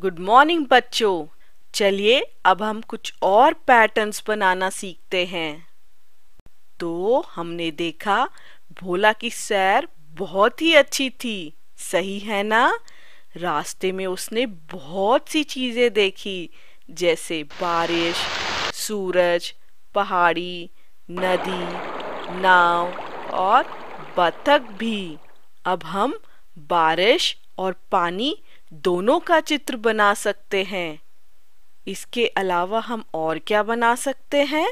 Good morning बच्चों चलिए अब हम कुछ और पैटर्न्स बनाना सीखते हैं तो हमने देखा भोला की सैर बहुत ही अच्छी थी सही है ना रास्ते में उसने बहुत सी चीज़ें देखी जैसे बारिश सूरज पहाड़ी नदी नाव और बतख भी अब हम बारिश और पानी दोनों का चित्र बना सकते हैं इसके अलावा हम और क्या बना सकते हैं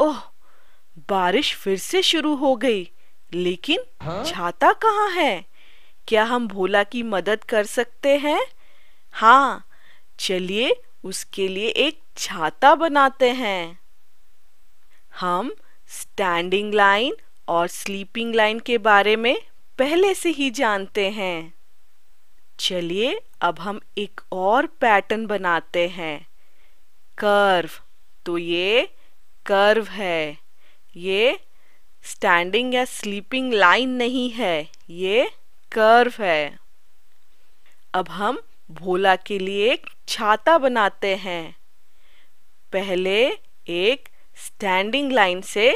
ओह बारिश फिर से शुरू हो गई लेकिन हाँ? छाता कहाँ है क्या हम भोला की मदद कर सकते हैं हाँ चलिए उसके लिए एक छाता बनाते हैं हम स्टैंडिंग लाइन और स्लीपिंग लाइन के बारे में पहले से ही जानते हैं चलिए अब हम एक और पैटर्न बनाते हैं कर्व तो ये कर्व है ये स्टैंडिंग या स्लीपिंग लाइन नहीं है ये कर्व है अब हम भोला के लिए एक छाता बनाते हैं पहले एक स्टैंडिंग लाइन से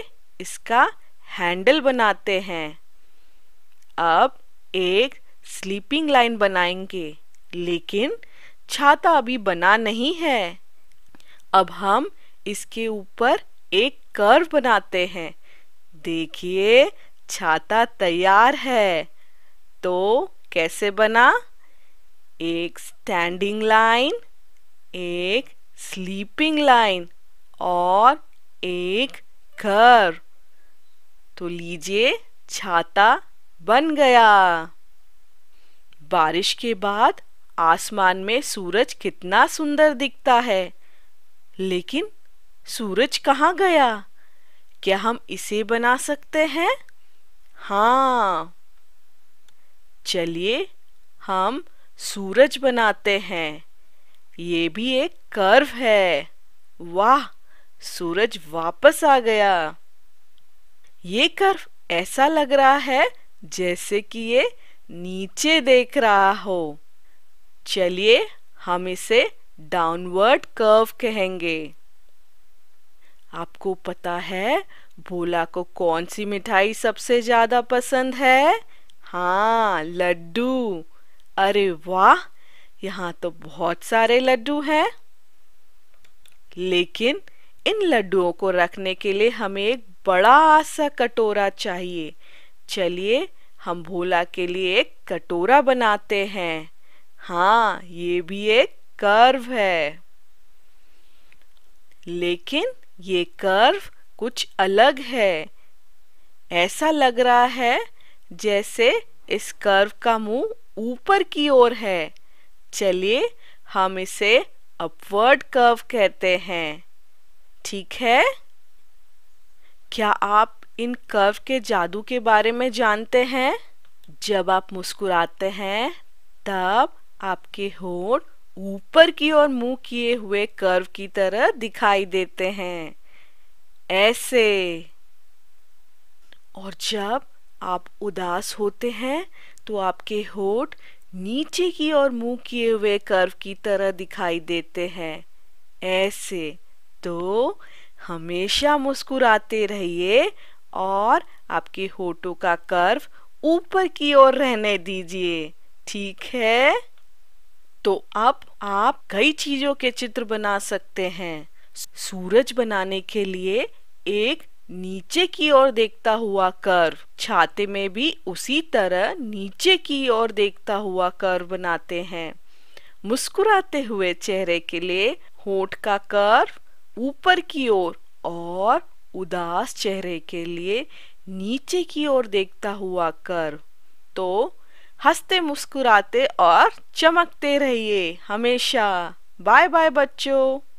इसका हैंडल बनाते हैं अब एक स्लीपिंग लाइन बनाएंगे लेकिन छाता अभी बना नहीं है अब हम इसके ऊपर एक कर्व बनाते हैं देखिए छाता तैयार है तो कैसे बना एक स्टैंडिंग लाइन एक स्लीपिंग लाइन और एक कर्व तो लीजिए छाता बन गया बारिश के बाद आसमान में सूरज कितना सुंदर दिखता है लेकिन सूरज कहाँ गया क्या हम इसे बना सकते हैं हाँ चलिए हम सूरज बनाते हैं ये भी एक कर्व है वाह सूरज वापस आ गया ये कर्व ऐसा लग रहा है जैसे कि ये नीचे देख रहा हो चलिए हम इसे डाउनवर्ड कर्व कहेंगे आपको पता है भोला को कौन सी मिठाई सबसे ज्यादा पसंद है हाँ लड्डू अरे वाह यहाँ तो बहुत सारे लड्डू हैं लेकिन इन लड्डुओं को रखने के लिए हमें एक बड़ा सा कटोरा चाहिए चलिए हम भोला के लिए एक कटोरा बनाते हैं हाँ ये भी एक कर्व है लेकिन ये कर्व कुछ अलग है ऐसा लग रहा है जैसे इस कर्व का मुंह ऊपर की ओर है चलिए हम इसे अपवर्ड कर्व कहते हैं ठीक है क्या आप इन कर्व के जादू के बारे में जानते हैं जब आप मुस्कुराते हैं तब आपके होठ ऊपर की ओर मुंह किए हुए कर्व की तरह दिखाई देते हैं ऐसे और जब आप उदास होते हैं तो आपके होठ नीचे की ओर मुंह किए हुए कर्व की तरह दिखाई देते हैं ऐसे तो हमेशा मुस्कुराते रहिए और आपके होठों का कर्व ऊपर की ओर रहने दीजिए ठीक है तो अब आप कई चीजों के चित्र बना सकते हैं सूरज बनाने के लिए एक नीचे की ओर देखता हुआ कर्व छाते में भी उसी तरह नीचे की ओर देखता हुआ कर्व बनाते हैं मुस्कुराते हुए चेहरे के लिए होठ का कर्व ऊपर की ओर और उदास चेहरे के लिए नीचे की ओर देखता हुआ कर तो हंसते मुस्कुराते और चमकते रहिए हमेशा बाय बाय बच्चों